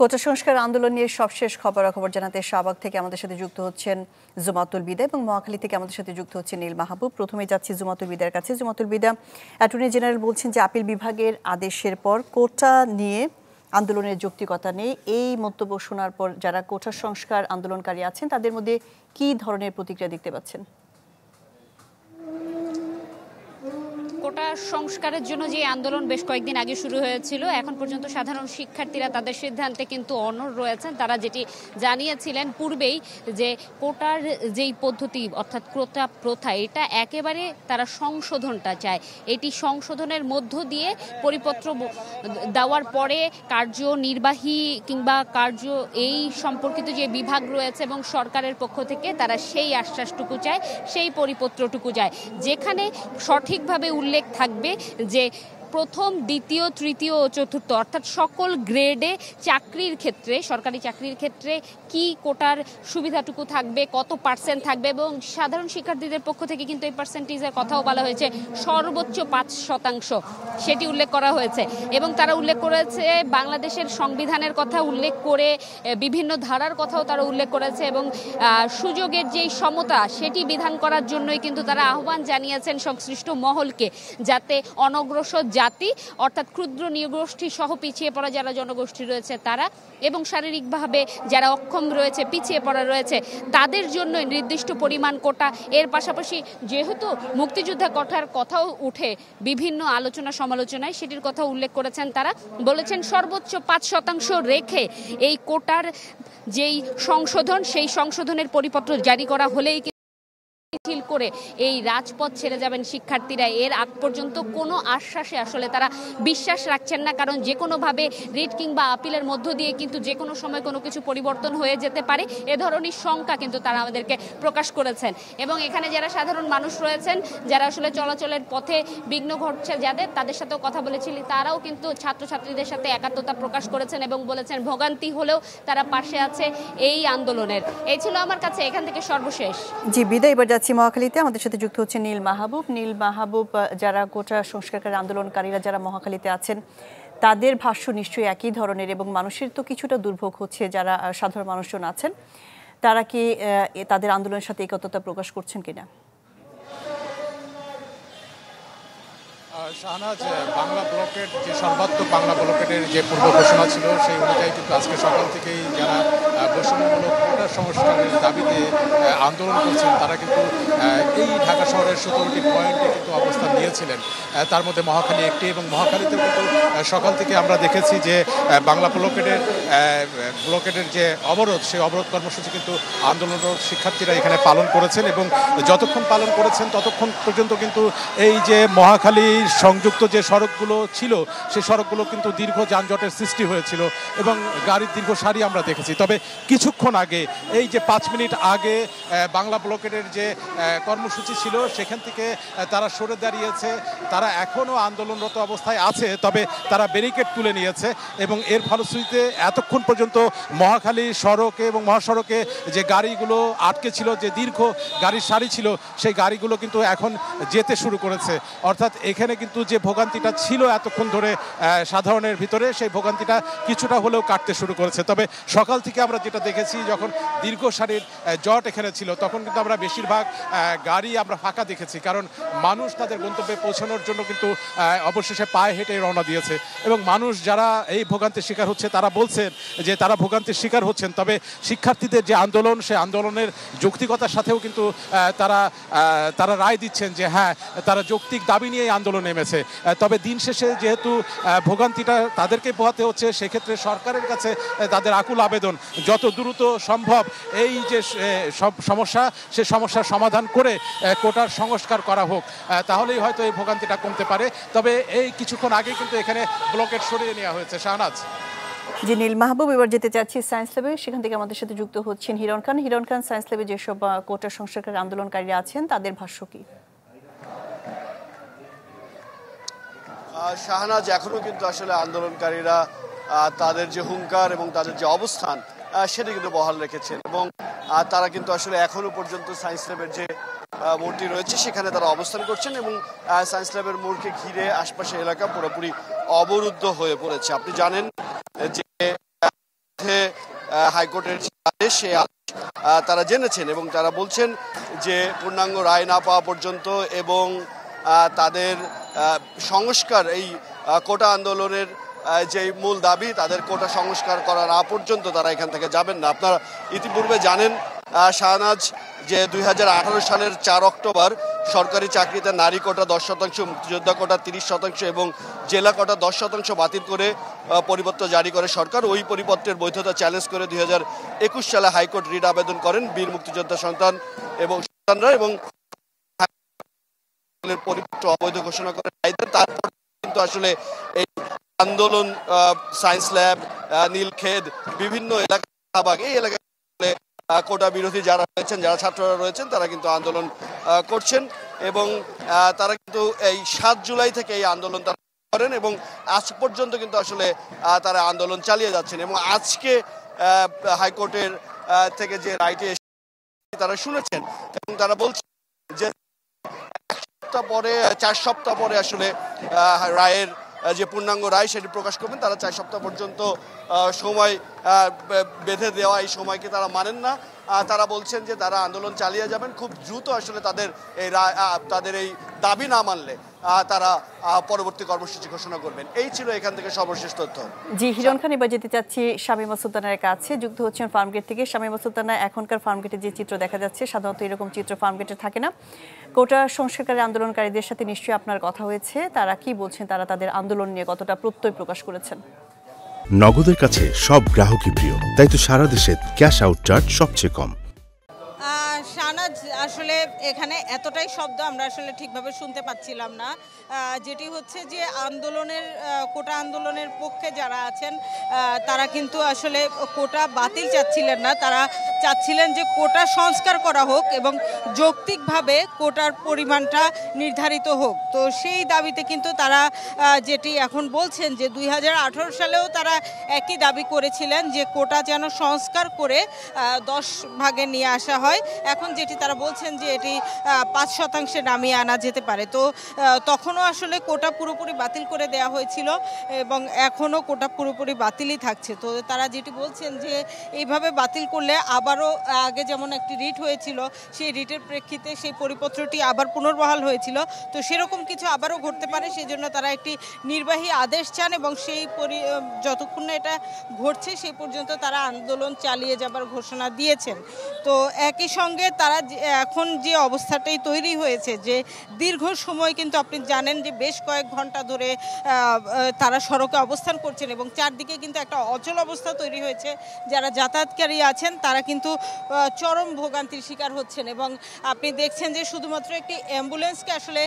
কোটা সংস্কার আন্দোলন নিয়ে সবশেষ খবরাখবর জানাতে শাহবাগ থেকে আমাদের সাথে যুক্ত হচ্ছেন জুমাতুল বিদা এবং মহাখালী থেকে আমাদের সাথে যুক্ত হচ্ছেন নীল মাহবুব প্রথমে যাচ্ছি জুমাতুল বিদার কাছে জুমাতুল বিদা অ্যাটর্নি জেনারেল বলছেন যে আপিল বিভাগের আদেশের পর কোটা নিয়ে আন্দোলনের যৌক্তিকতা নেই এই মন্তব্য শোনার পর যারা কোটা সংস্কার আন্দোলনকারী আছেন তাদের মধ্যে কি ধরনের প্রতিক্রিয়া দেখতে পাচ্ছেন কোটা সংস্কারের জন্য যে আন্দোলন বেশ কয়েকদিন আগে শুরু হয়েছিল এখন পর্যন্ত সাধারণ শিক্ষার্থীরা তাদের সিদ্ধান্তে কিন্তু অনড় রয়েছেন তারা যেটি জানিয়েছিলেন পূর্বেই যে কোটার যেই পদ্ধতি অর্থাৎ ক্রোতা প্রথা এটা একেবারে তারা সংশোধনটা চায় এটি সংশোধনের মধ্য দিয়ে পরিপত্র দেওয়ার পরে কার্যনির্বাহী কিংবা কার্য এই সম্পর্কিত যে বিভাগ রয়েছে এবং সরকারের পক্ষ থেকে তারা সেই আশ্বাসটুকু চায় সেই পরিপত্রটুকু যায় যেখানে সঠিকভাবে উল্লেখ উল্লেখ থাকবে যে প্রথম দ্বিতীয় তৃতীয় ও চতুর্থ অর্থাৎ সকল গ্রেডে চাকরির ক্ষেত্রে সরকারি চাকরির ক্ষেত্রে কি কোটার সুবিধাটুকু থাকবে কত পার্সেন্ট থাকবে এবং সাধারণ শিক্ষার্থীদের পক্ষ থেকে কিন্তু এই পার্সেন্টেজের কথাও বলা হয়েছে সর্বোচ্চ পাঁচ শতাংশ সেটি উল্লেখ করা হয়েছে এবং তারা উল্লেখ করেছে বাংলাদেশের সংবিধানের কথা উল্লেখ করে বিভিন্ন ধারার কথাও তারা উল্লেখ করেছে এবং সুযোগের যেই সমতা সেটি বিধান করার জন্যই কিন্তু তারা আহ্বান জানিয়েছেন সংশ্লিষ্ট মহলকে যাতে অনগ্রসর জাতি অর্থাৎ ক্ষুদ্র নিয়োগোষ্ঠী সহ পিছিয়ে পড়া যারা জনগোষ্ঠী রয়েছে তারা এবং শারীরিকভাবে যারা অক্ষম জখম রয়েছে পিছিয়ে পড়া রয়েছে তাদের জন্য নির্দিষ্ট পরিমাণ কোটা এর পাশাপাশি যেহেতু মুক্তিযোদ্ধা কোঠার কথাও উঠে বিভিন্ন আলোচনা সমালোচনায় সেটির কথা উল্লেখ করেছেন তারা বলেছেন সর্বোচ্চ পাঁচ শতাংশ রেখে এই কোটার যেই সংশোধন সেই সংশোধনের পরিপত্র জারি করা হলেই মিছিল করে এই রাজপথ ছেড়ে যাবেন শিক্ষার্থীরা এর আগ পর্যন্ত কোনো আশ্বাসে আসলে তারা বিশ্বাস রাখছেন না কারণ যে কোনোভাবে রিট কিংবা আপিলের মধ্য দিয়ে কিন্তু যে কোনো সময় কোনো কিছু পরিবর্তন হয়ে যেতে পারে এ ধরনের শঙ্কা কিন্তু তারা আমাদেরকে প্রকাশ করেছেন এবং এখানে যারা সাধারণ মানুষ রয়েছেন যারা আসলে চলাচলের পথে বিঘ্ন ঘটছে যাদের তাদের সাথেও কথা বলেছিলি তারাও কিন্তু ছাত্রছাত্রীদের সাথে একাত্মতা প্রকাশ করেছেন এবং বলেছেন ভোগান্তি হলেও তারা পাশে আছে এই আন্দোলনের এই ছিল আমার কাছে এখান থেকে সর্বশেষ জি বিদায় যাচ্ছি যাচ্ছি মহাখালীতে আমাদের সাথে যুক্ত হচ্ছে নীল মাহবুব নীল মাহবুব যারা গোটা সংস্কারকারী আন্দোলনকারীরা যারা মহাখালীতে আছেন তাদের ভাষ্য নিশ্চয়ই একই ধরনের এবং মানুষের তো কিছুটা দুর্ভোগ হচ্ছে যারা সাধারণ মানুষজন আছেন তারা কি তাদের আন্দোলনের সাথে একত্রতা প্রকাশ করছেন কিনা শাহনাজ বাংলা ব্লকেট যে সর্বাত্মক বাংলা ব্লকেটের যে পূর্ব ঘোষণা ছিল সেই অনুযায়ী কিন্তু আজকে সকাল থেকেই যারা বৈষম্যমূলক কোটা সংস্কারের দাবিতে আন্দোলন করছেন তারা কিন্তু এই ঢাকা শহরের সতেরোটি পয়েন্টে অবস্থান নিয়েছিলেন তার মধ্যে মহাখালী একটি এবং মহাখালীতে কিন্তু সকাল থেকে আমরা দেখেছি যে বাংলা ব্লকেটের ব্লকেটের যে অবরোধ সেই অবরোধ কর্মসূচি কিন্তু আন্দোলনরত শিক্ষার্থীরা এখানে পালন করেছেন এবং যতক্ষণ পালন করেছেন ততক্ষণ পর্যন্ত কিন্তু এই যে মহাখালী সংযুক্ত যে সড়কগুলো ছিল সেই সড়কগুলো কিন্তু দীর্ঘ যানজটের সৃষ্টি হয়েছিল এবং গাড়ির দীর্ঘ সারি আমরা দেখেছি তবে কিছুক্ষণ আগে এই যে পাঁচ মিনিট আগে বাংলা ব্লকেটের যে কর্মসূচি ছিল সেখান থেকে তারা সরে দাঁড়িয়েছে তারা এখনও আন্দোলনরত অবস্থায় আছে তবে তারা ব্যারিকেড তুলে নিয়েছে এবং এর ফলশ্রুতিতে এতক্ষণ পর্যন্ত মহাখালী সড়কে এবং মহাসড়কে যে গাড়িগুলো আটকে ছিল যে দীর্ঘ গাড়ির সারি ছিল সেই গাড়িগুলো কিন্তু এখন যেতে শুরু করেছে অর্থাৎ এখানে কিন্তু যে ভোগান্তিটা ছিল এতক্ষণ ধরে সাধারণের ভিতরে সেই ভোগান্তিটা কিছুটা হলেও কাটতে শুরু করেছে তবে সকাল থেকে আমরা যেটা দেখেছি যখন দীর্ঘ সারির জট এখানে ছিল তখন কিন্তু আমরা বেশিরভাগ গাড়ি আমরা ফাঁকা দেখেছি কারণ মানুষ মানুষ তাদের গন্তব্যে পৌঁছানোর জন্য কিন্তু অবশেষে পায়ে হেঁটে রওনা দিয়েছে এবং মানুষ যারা এই ভোগান্তির শিকার হচ্ছে তারা বলছেন যে তারা ভোগান্তির শিকার হচ্ছেন তবে শিক্ষার্থীদের যে আন্দোলন সে আন্দোলনের যৌক্তিকতার সাথেও কিন্তু তারা তারা রায় দিচ্ছেন যে হ্যাঁ তারা যৌক্তিক দাবি নিয়ে আন্দোলন নেমেছে তবে দিন শেষে যেহেতু ভোগান্তিটা তাদেরকে পোহাতে হচ্ছে সেক্ষেত্রে সরকারের কাছে তাদের আকুল আবেদন যত দ্রুত সম্ভব এই যে সমস্যা সে সমস্যার সমাধান করে কোটার সংস্কার করা হোক তাহলেই হয়তো এই ভোগান্তিটা কমতে পারে তবে এই কিছুক্ষণ আগে কিন্তু এখানে ব্লকেট সরিয়ে নেওয়া হয়েছে শাহনাজ জি নীল মাহবুব এবার যেতে চাচ্ছি সায়েন্স ল্যাবে সেখান থেকে আমাদের সাথে যুক্ত হচ্ছেন হিরণ খান হিরণ খান সায়েন্স ল্যাবে যেসব কোটা সংস্কারের আন্দোলনকারীরা আছেন তাদের ভাষ্য কি শাহনাজ এখনো কিন্তু আসলে আন্দোলনকারীরা তাদের যে হুঙ্কার এবং তাদের যে অবস্থান সেটা কিন্তু বহাল রেখেছেন এবং তারা কিন্তু আসলে এখনো পর্যন্ত সায়েন্স ল্যাবের যে মোড়টি রয়েছে সেখানে তারা অবস্থান করছেন এবং সায়েন্স ল্যাবের মোড়কে ঘিরে আশপাশের এলাকা পুরোপুরি অবরুদ্ধ হয়ে পড়েছে আপনি জানেন যে হাইকোর্টের আদেশ আদেশ তারা জেনেছেন এবং তারা বলছেন যে পূর্ণাঙ্গ রায় না পাওয়া পর্যন্ত এবং তাদের সংস্কার এই কোটা আন্দোলনের যে মূল দাবি তাদের কোটা সংস্কার করা না পর্যন্ত তারা এখান থেকে যাবেন না আপনারা ইতিপূর্বে জানেন শাহনাজ যে দুই সালের চার অক্টোবর সরকারি চাকরিতে নারী কোটা দশ শতাংশ মুক্তিযোদ্ধা কোটা তিরিশ শতাংশ এবং জেলা কোটা দশ শতাংশ বাতিল করে পরিবর্তন জারি করে সরকার ওই পরিপত্রের বৈধতা চ্যালেঞ্জ করে দুই সালে হাইকোর্ট রিট আবেদন করেন বীর মুক্তিযোদ্ধা সন্তান এবং সন্তানরা এবং পরিপত্র অবৈধ ঘোষণা করে তারপর কিন্তু আসলে এই আন্দোলন সায়েন্স ল্যাব নীলক্ষেত বিভিন্ন এলাকা এই এলাকায় কোটা বিরোধী যারা রয়েছেন যারা ছাত্ররা রয়েছেন তারা কিন্তু আন্দোলন করছেন এবং তারা কিন্তু এই সাত জুলাই থেকে এই আন্দোলন তারা করেন এবং আজ পর্যন্ত কিন্তু আসলে তারা আন্দোলন চালিয়ে যাচ্ছেন এবং আজকে হাইকোর্টের থেকে যে রাইটে তারা শুনেছেন এবং তারা বলছেন যে এক সপ্তাহ পরে চার সপ্তাহ পরে আসলে রায়ের যে পূর্ণাঙ্গ রায় সেটি প্রকাশ করবেন তারা চার সপ্তাহ পর্যন্ত সময় বেঁধে দেওয়া এই সময়কে তারা মানেন না তারা বলছেন যে তারা আন্দোলন চালিয়ে যাবেন খুব দ্রুত আসলে তাদের এই তাদের এই দাবি না মানলে তারা পরবর্তী কর্মসূচি ঘোষণা করবেন এই ছিল এখান থেকে সর্বশেষ তথ্য জি হিরন খান এবার যেতে চাচ্ছি স্বামী সুলতানের কাছে যুক্ত হচ্ছেন ফার্মগেট থেকে স্বামী সুলতানা এখনকার ফার্মগেটে যে চিত্র দেখা যাচ্ছে সাধারণত এরকম চিত্র ফার্মগেটে থাকে না কোটা সংস্কারকারী আন্দোলনকারীদের সাথে নিশ্চয়ই আপনার কথা হয়েছে তারা কি বলছেন তারা তাদের আন্দোলন নিয়ে কতটা প্রত্যয় প্রকাশ করেছেন নগদের কাছে সব গ্রাহকই প্রিয় তাই তো সারা দেশে ক্যাশ আউট চার্জ সবচেয়ে কম আসলে এখানে এতটাই শব্দ আমরা আসলে ঠিকভাবে শুনতে পাচ্ছিলাম না যেটি হচ্ছে যে আন্দোলনের কোটা আন্দোলনের পক্ষে যারা আছেন তারা কিন্তু আসলে কোটা বাতিল চাচ্ছিলেন না তারা চাচ্ছিলেন যে কোটা সংস্কার করা হোক এবং যৌক্তিকভাবে কোটার পরিমাণটা নির্ধারিত হোক তো সেই দাবিতে কিন্তু তারা যেটি এখন বলছেন যে দুই সালেও তারা একই দাবি করেছিলেন যে কোটা যেন সংস্কার করে দশ ভাগে নিয়ে আসা হয় এখন যেটি তারা বলছেন যে এটি পাঁচ শতাংশে নামিয়ে আনা যেতে পারে তো তখনও আসলে কোটা পুরোপুরি বাতিল করে দেয়া হয়েছিল এবং এখনও কোটা পুরোপুরি বাতিলই থাকছে তো তারা যেটি বলছেন যে এইভাবে বাতিল করলে আবার আবারও আগে যেমন একটি রিট হয়েছিল সেই রিটের প্রেক্ষিতে সেই পরিপত্রটি আবার পুনর্বহাল হয়েছিল তো সেরকম কিছু আবারও ঘটতে পারে সেই জন্য তারা একটি নির্বাহী আদেশ চান এবং সেই পরি যতক্ষণ না এটা ঘটছে সেই পর্যন্ত তারা আন্দোলন চালিয়ে যাবার ঘোষণা দিয়েছেন তো একই সঙ্গে তারা এখন যে অবস্থাটাই তৈরি হয়েছে যে দীর্ঘ সময় কিন্তু আপনি জানেন যে বেশ কয়েক ঘন্টা ধরে তারা সড়কে অবস্থান করছেন এবং চারদিকে কিন্তু একটা অচল অবস্থা তৈরি হয়েছে যারা যাতায়াতকারী আছেন তারা কিন্তু কিন্তু চরম ভোগান্তির শিকার হচ্ছেন এবং আপনি দেখছেন যে শুধুমাত্র একটি অ্যাম্বুলেন্সকে আসলে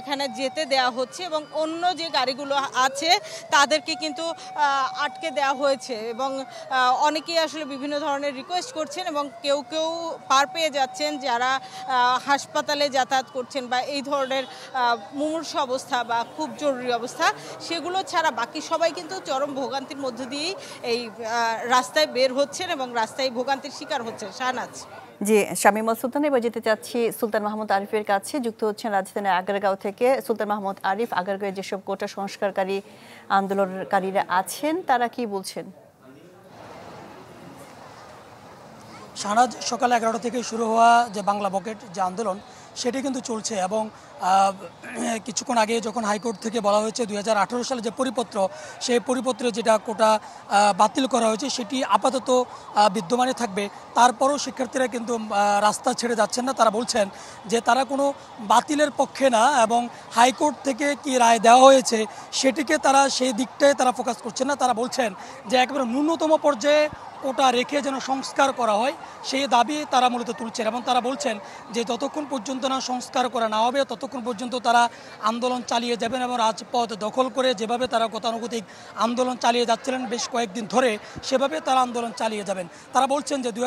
এখানে যেতে দেওয়া হচ্ছে এবং অন্য যে গাড়িগুলো আছে তাদেরকে কিন্তু আটকে দেওয়া হয়েছে এবং অনেকেই আসলে বিভিন্ন ধরনের রিকোয়েস্ট করছেন এবং কেউ কেউ পার পেয়ে যাচ্ছেন যারা হাসপাতালে যাতায়াত করছেন বা এই ধরনের মুমূর্ষ অবস্থা বা খুব জরুরি অবস্থা সেগুলো ছাড়া বাকি সবাই কিন্তু চরম ভোগান্তির মধ্য দিয়েই এই রাস্তায় বের হচ্ছেন এবং রাস্তায় ভোগান্তির শিকার হচ্ছে শাহনাজ জি শামীমা সুলতান এবার যেতে চাচ্ছি সুলতান মাহমুদ আরিফের কাছে যুক্ত হচ্ছেন রাজধানীর আগারগাঁও থেকে সুলতান মাহমুদ আরিফ আগারগাঁওয়ে যেসব কোটা সংস্কারকারী আন্দোলনকারীরা আছেন তারা কি বলছেন শাহনাজ সকাল এগারোটা থেকে শুরু হওয়া যে বাংলা বকেট যে আন্দোলন সেটি কিন্তু চলছে এবং কিছুক্ষণ আগে যখন হাইকোর্ট থেকে বলা হয়েছে দুই সালে যে পরিপত্র সেই পরিপত্রে যেটা কোটা বাতিল করা হয়েছে সেটি আপাতত বিদ্যমানে থাকবে তারপরও শিক্ষার্থীরা কিন্তু রাস্তা ছেড়ে যাচ্ছেন না তারা বলছেন যে তারা কোনো বাতিলের পক্ষে না এবং হাইকোর্ট থেকে কি রায় দেওয়া হয়েছে সেটিকে তারা সেই দিকটায় তারা ফোকাস করছেন না তারা বলছেন যে একেবারে ন্যূনতম পর্যায়ে ওটা রেখে যেন সংস্কার করা হয় সেই দাবি তারা মূলত তুলছেন এবং তারা বলছেন যে যতক্ষণ পর্যন্ত না সংস্কার করা না হবে তত যতক্ষণ পর্যন্ত তারা আন্দোলন চালিয়ে যাবেন এবং রাজপথ দখল করে যেভাবে তারা গতানুগতিক আন্দোলন চালিয়ে যাচ্ছিলেন বেশ কয়েকদিন ধরে সেভাবে তারা আন্দোলন চালিয়ে যাবেন তারা বলছেন যে দুই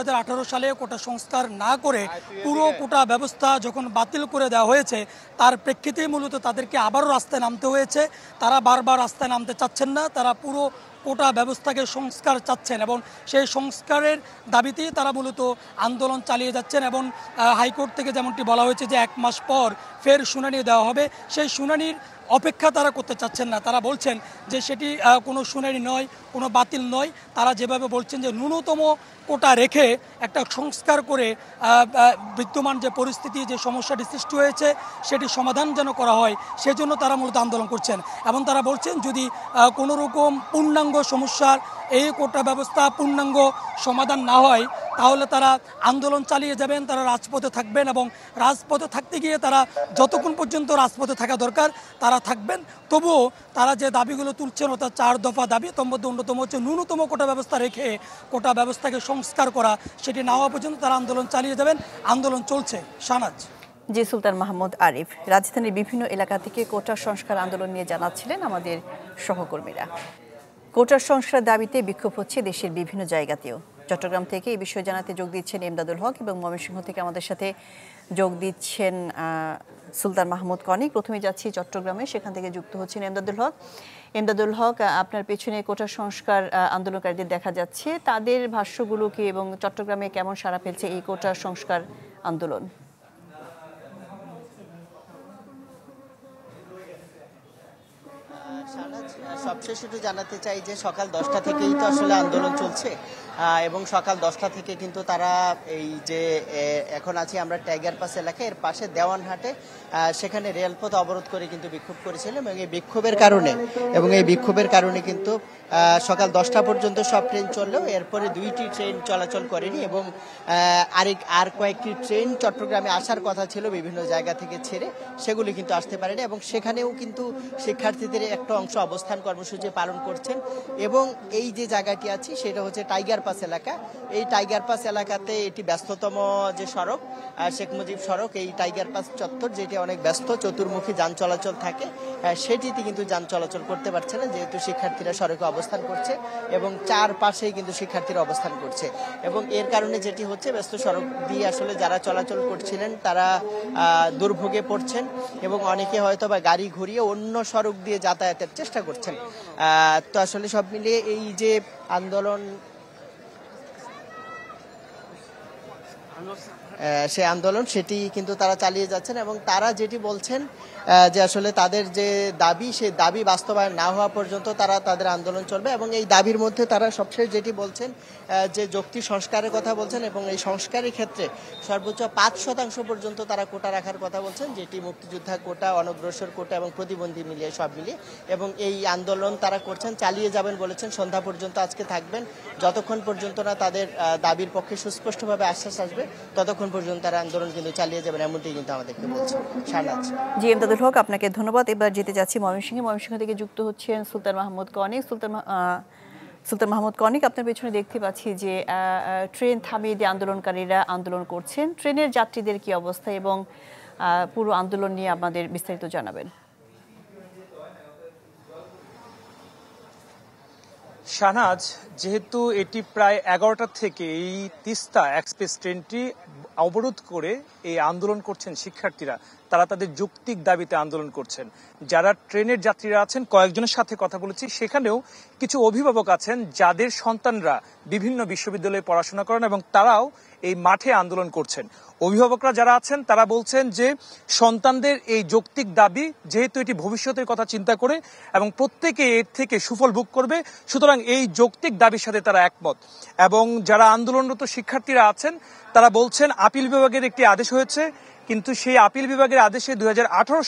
সালে কোটা সংস্কার না করে পুরো কোটা ব্যবস্থা যখন বাতিল করে দেওয়া হয়েছে তার প্রেক্ষিতেই মূলত তাদেরকে আবারও রাস্তায় নামতে হয়েছে তারা বারবার রাস্তায় নামতে চাচ্ছেন না তারা পুরো কোটা ব্যবস্থাকে সংস্কার চাচ্ছেন এবং সেই সংস্কারের দাবিতেই তারা মূলত আন্দোলন চালিয়ে যাচ্ছেন এবং হাইকোর্ট থেকে যেমনটি বলা হয়েছে যে এক মাস পর ফের শুনানি দেওয়া হবে সেই শুনানির অপেক্ষা তারা করতে চাচ্ছেন না তারা বলছেন যে সেটি কোনো শুনানি নয় কোনো বাতিল নয় তারা যেভাবে বলছেন যে ন্যূনতম কোটা রেখে একটা সংস্কার করে বিদ্যমান যে পরিস্থিতি যে সমস্যাটি সৃষ্টি হয়েছে সেটি সমাধান যেন করা হয় সেজন্য তারা মূলত আন্দোলন করছেন এবং তারা বলছেন যদি কোনো রকম পূর্ণাঙ্গ সমস্যার এই কোটা ব্যবস্থা পূর্ণাঙ্গ সমাধান না হয় তাহলে তারা আন্দোলন চালিয়ে যাবেন তারা রাজপথে থাকবেন এবং রাজপথে থাকতে গিয়ে তারা যতক্ষণ পর্যন্ত রাজপথে থাকা দরকার তারা থাকবেন তবুও তারা যে দাবিগুলো তুলছেন অর্থাৎ চার দফা দাবি তোর মধ্যে অন্যতম হচ্ছে ন্যূনতম কোটা ব্যবস্থা রেখে কোটা ব্যবস্থাকে সংস্কার করা সেটি না হওয়া পর্যন্ত তারা আন্দোলন চালিয়ে যাবেন আন্দোলন চলছে সানাজ জি সুলতান মাহমুদ আরিফ রাজধানীর বিভিন্ন এলাকা থেকে কোটা সংস্কার আন্দোলন নিয়ে জানাচ্ছিলেন আমাদের সহকর্মীরা কোটা সংস্কার দাবিতে বিক্ষোভ হচ্ছে দেশের বিভিন্ন জায়গাতেও চট্টগ্রাম থেকে এই বিষয়ে জানাতে যোগ দিচ্ছেন এমদাদুল হক এবং ময়মনসিংহ থেকে আমাদের সাথে যোগ দিচ্ছেন সুলতান মাহমুদ কনিক প্রথমে যাচ্ছি চট্টগ্রামে সেখান থেকে যুক্ত হচ্ছেন এমদাদুল হক এমদাদুল হক আপনার পেছনে কোটা সংস্কার আন্দোলনকারীদের দেখা যাচ্ছে তাদের ভাষ্যগুলো কি এবং চট্টগ্রামে কেমন সাড়া ফেলছে এই কোটা সংস্কার আন্দোলন সবশেষ শুধু জানাতে চাই যে সকাল দশটা থেকেই তো আসলে আন্দোলন চলছে এবং সকাল দশটা থেকে কিন্তু তারা এই যে এখন আছি আমরা টাইগার পাস এলাকা এর পাশে দেওয়ানহাটে সেখানে রেলপথ অবরোধ করে কিন্তু বিক্ষোভ করেছিলাম এবং এই বিক্ষোভের কারণে এবং এই বিক্ষোভের কারণে কিন্তু সকাল দশটা পর্যন্ত সব ট্রেন চললেও এরপরে দুইটি ট্রেন চলাচল করেনি এবং আরেক আর কয়েকটি ট্রেন চট্টগ্রামে আসার কথা ছিল বিভিন্ন জায়গা থেকে ছেড়ে সেগুলি কিন্তু আসতে পারেনি এবং সেখানেও কিন্তু শিক্ষার্থীদের একটা অংশ অবস্থান কর্মসূচি পালন করছেন এবং এই যে জায়গাটি আছে সেটা হচ্ছে টাইগার পাস এলাকা এই টাইগার পাস এলাকাতে এটি ব্যস্ততম যে সড়ক শেখ মুজিব সড়ক এই টাইগার পাস চত্বর যেটি অনেক ব্যস্ত চতুর্মুখী যান চলাচল থাকে সেটিতে কিন্তু যান চলাচল করতে পারছে না যেহেতু শিক্ষার্থীরা সড়কে অবস্থান করছে এবং চারপাশেই কিন্তু শিক্ষার্থীরা অবস্থান করছে এবং এর কারণে যেটি হচ্ছে ব্যস্ত সড়ক দিয়ে আসলে যারা চলাচল করছিলেন তারা দুর্ভোগে পড়ছেন এবং অনেকে হয়তো বা গাড়ি ঘুরিয়ে অন্য সড়ক দিয়ে যাতায়াতের চেষ্টা করছেন তো আসলে সব মিলিয়ে এই যে আন্দোলন সে আন্দোলন সেটি কিন্তু তারা চালিয়ে যাচ্ছেন এবং তারা যেটি বলছেন যে আসলে তাদের যে দাবি সেই দাবি বাস্তবায়ন না হওয়া পর্যন্ত তারা তাদের আন্দোলন চলবে এবং এই দাবির মধ্যে তারা সবশেষ যেটি বলছেন যে যৌক্তি সংস্কারের কথা বলছেন এবং এই সংস্কারের ক্ষেত্রে সর্বোচ্চ পাঁচ শতাংশ পর্যন্ত তারা কোটা রাখার কথা বলছেন যেটি মুক্তিযোদ্ধা কোটা অনগ্রসর কোটা এবং প্রতিবন্ধী মিলিয়ে সব মিলিয়ে এবং এই আন্দোলন তারা করছেন চালিয়ে যাবেন বলেছেন সন্ধ্যা পর্যন্ত আজকে থাকবেন যতক্ষণ পর্যন্ত না তাদের দাবির পক্ষে সুস্পষ্টভাবে আশ্বাস আসবে ততক্ষণ পর্যন্ত তারা আন্দোলন কিন্তু চালিয়ে যাবেন এমনটি কিন্তু আমাদেরকে বলছে শাহনাজ জি এমদাদুল হক আপনাকে ধন্যবাদ এবার যেতে যাচ্ছি ময়মনসিংহে ময়মনসিংহ থেকে যুক্ত হচ্ছেন সুলতান মাহমুদ কনিক সুলতান সুলতান মাহমুদ কনিক আপনার পেছনে দেখতে পাচ্ছি যে ট্রেন থামিয়ে দিয়ে আন্দোলনকারীরা আন্দোলন করছেন ট্রেনের যাত্রীদের কি অবস্থা এবং পুরো আন্দোলন নিয়ে আমাদের বিস্তারিত জানাবেন শাহনাজ যেহেতু এটি প্রায় এগারোটা থেকে এই তিস্তা এক্সপ্রেস ট্রেনটি অবরোধ করে এই আন্দোলন করছেন শিক্ষার্থীরা তারা তাদের যৌক্তিক দাবিতে আন্দোলন করছেন যারা ট্রেনের যাত্রীরা আছেন কয়েকজনের সাথে কথা বলেছি সেখানেও কিছু অভিভাবক আছেন যাদের সন্তানরা বিভিন্ন বিশ্ববিদ্যালয়ে পড়াশোনা করেন এবং তারাও এই মাঠে আন্দোলন করছেন অভিভাবকরা যারা আছেন তারা বলছেন যে সন্তানদের এই যৌক্তিক দাবি যেহেতু এটি ভবিষ্যতের কথা চিন্তা করে এবং প্রত্যেকে এর থেকে সুফল ভোগ করবে সুতরাং এই যৌক্তিক দাবির সাথে তারা একমত এবং যারা আন্দোলনরত শিক্ষার্থীরা আছেন তারা বলছেন আপিল বিভাগের একটি আদেশ হয়েছে কিন্তু সেই আপিল বিভাগের আদেশে দুই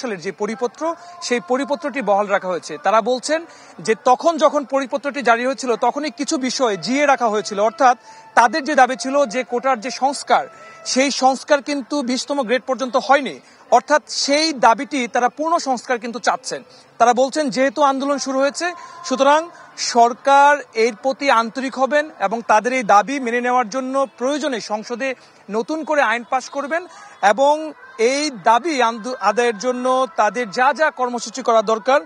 সালের যে পরিপত্র সেই পরিপত্রটি বহাল রাখা হয়েছে তারা বলছেন যে তখন যখন পরিপত্রটি জারি হয়েছিল তখনই কিছু বিষয় জিয়ে রাখা হয়েছিল অর্থাৎ তাদের যে দাবি ছিল যে কোটার যে সংস্কার সেই সংস্কার কিন্তু বিশতম গ্রেড পর্যন্ত হয়নি অর্থাৎ সেই দাবিটি তারা পূর্ণ সংস্কার কিন্তু চাচ্ছেন তারা বলছেন যেহেতু আন্দোলন শুরু হয়েছে সুতরাং সরকার এর প্রতি আন্তরিক হবেন এবং তাদের এই দাবি মেনে নেওয়ার জন্য প্রয়োজনে সংসদে নতুন করে আইন পাশ করবেন এবং এই দাবি আদায়ের জন্য তাদের যা যা কর্মসূচি করা দরকার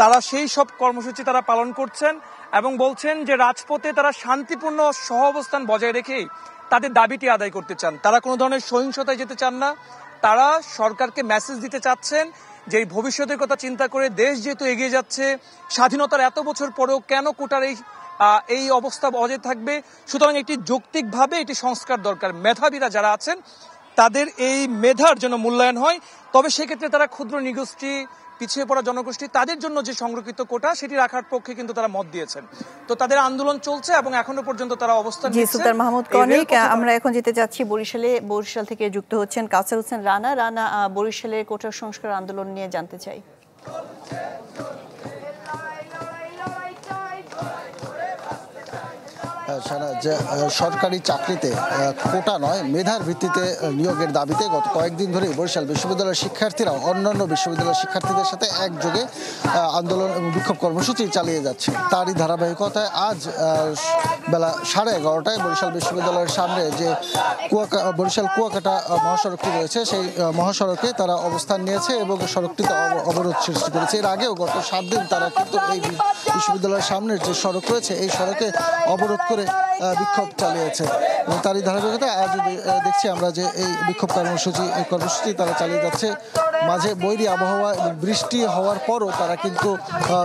তারা সেই সব কর্মসূচি তারা পালন করছেন এবং বলছেন যে রাজপথে তারা শান্তিপূর্ণ সহ অবস্থান বজায় রেখেই তাদের দাবিটি আদায় করতে চান তারা কোনো ধরনের সহিংসতায় যেতে চান না তারা সরকারকে মেসেজ দিতে চাচ্ছেন যে এই ভবিষ্যতের কথা চিন্তা করে দেশ যেহেতু এগিয়ে যাচ্ছে স্বাধীনতার এত বছর পরেও কেন কোটার এই এই অবস্থা বজায় থাকবে সুতরাং একটি যৌক্তিকভাবে এটি সংস্কার দরকার মেধাবীরা যারা আছেন তাদের এই মেধার জন্য মূল্যায়ন হয় তবে সেক্ষেত্রে তারা ক্ষুদ্র নিগোষ্ঠী পিছিয়ে পড়া জনগোষ্ঠী তাদের জন্য যে সংরক্ষিত কোটা সেটি রাখার পক্ষে কিন্তু তারা মত দিয়েছেন তো তাদের আন্দোলন চলছে এবং এখনো পর্যন্ত তারা অবস্থান সুলতান মাহমুদ আমরা এখন যেতে যাচ্ছি বরিশালে বরিশাল থেকে যুক্ত হচ্ছেন কাউসার হোসেন রানা রানা বরিশালের কোটা সংস্কার আন্দোলন নিয়ে জানতে চাই সারা সরকারি চাকরিতে কোটা নয় মেধার ভিত্তিতে নিয়োগের দাবিতে গত কয়েকদিন ধরে বরিশাল বিশ্ববিদ্যালয়ের শিক্ষার্থীরা অন্যান্য বিশ্ববিদ্যালয়ের শিক্ষার্থীদের সাথে একযোগে আন্দোলন এবং বিক্ষোভ কর্মসূচি চালিয়ে যাচ্ছে তারই ধারাবাহিকতায় আজ বেলা সাড়ে এগারোটায় বরিশাল বিশ্ববিদ্যালয়ের সামনে যে কুয়াকা বরিশাল কুয়াকাটা মহাসড়কটি রয়েছে সেই মহাসড়কে তারা অবস্থান নিয়েছে এবং সড়কটিতে অবরোধ সৃষ্টি করেছে এর আগেও গত সাত দিন তারা কিন্তু এই বিশ্ববিদ্যালয়ের সামনের যে সড়ক রয়েছে এই সড়কে অবরোধ করে Got it. বিক্ষোভ চালিয়েছে তারই ধারাবাহিকতায় আজ দেখছি আমরা যে এই বিক্ষোভ কর্মসূচি কর্মসূচি তারা চালিয়ে যাচ্ছে মাঝে বৈরী আবহাওয়া বৃষ্টি হওয়ার পরও তারা কিন্তু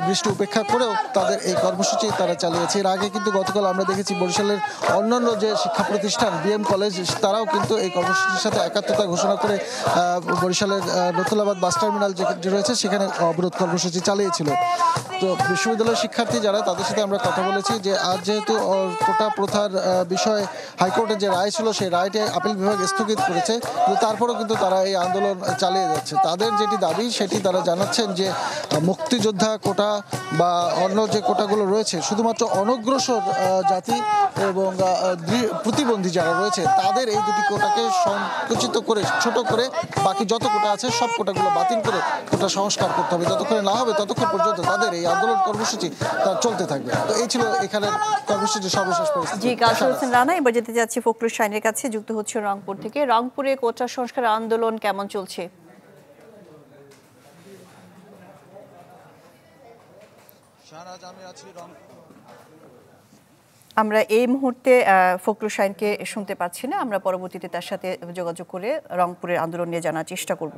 বৃষ্টি উপেক্ষা করেও তাদের এই কর্মসূচি তারা চালিয়েছে এর আগে কিন্তু গতকাল আমরা দেখেছি বরিশালের অন্যান্য যে শিক্ষা প্রতিষ্ঠান বিএম কলেজ তারাও কিন্তু এই কর্মসূচির সাথে একাত্মতা ঘোষণা করে বরিশালের নতুলাবাদ বাস টার্মিনাল যে রয়েছে সেখানে অবরোধ কর্মসূচি চালিয়েছিল তো বিশ্ববিদ্যালয়ের শিক্ষার্থী যারা তাদের সাথে আমরা কথা বলেছি যে আজ যেহেতু গোটা প্রথার বিষয়ে হাইকোর্টের যে রায় ছিল সেই রায়টি আপিল বিভাগ স্থগিত করেছে কিন্তু তারপরেও কিন্তু তারা এই আন্দোলন চালিয়ে যাচ্ছে তাদের যেটি দাবি সেটি তারা জানাচ্ছেন যে মুক্তিযোদ্ধা কোটা বা অন্য যে কোটাগুলো রয়েছে শুধুমাত্র অনগ্রসর জাতি এবং প্রতিবন্ধী যারা রয়েছে তাদের এই দুটি কোটাকে সংকুচিত করে ছোট করে বাকি যত কোটা আছে সব কোটাগুলো বাতিল করে কোটা সংস্কার করতে হবে যতক্ষণে না হবে ততক্ষণ পর্যন্ত তাদের এই আন্দোলন কর্মসূচি তার চলতে থাকবে তো এই ছিল এখানের কর্মসূচি সর্বশেষ আচ্ছা, জি রানা ফখরুল কাছে যুক্ত হচ্ছে রংপুর থেকে রংপুরে সংস্কার আন্দোলন কেমন চলছে আমরা এই মুহূর্তে ফখরুল শাইনকে শুনতে পাচ্ছি না আমরা পরবর্তীতে তার সাথে যোগাযোগ করে রংপুরের আন্দোলন নিয়ে জানার চেষ্টা করব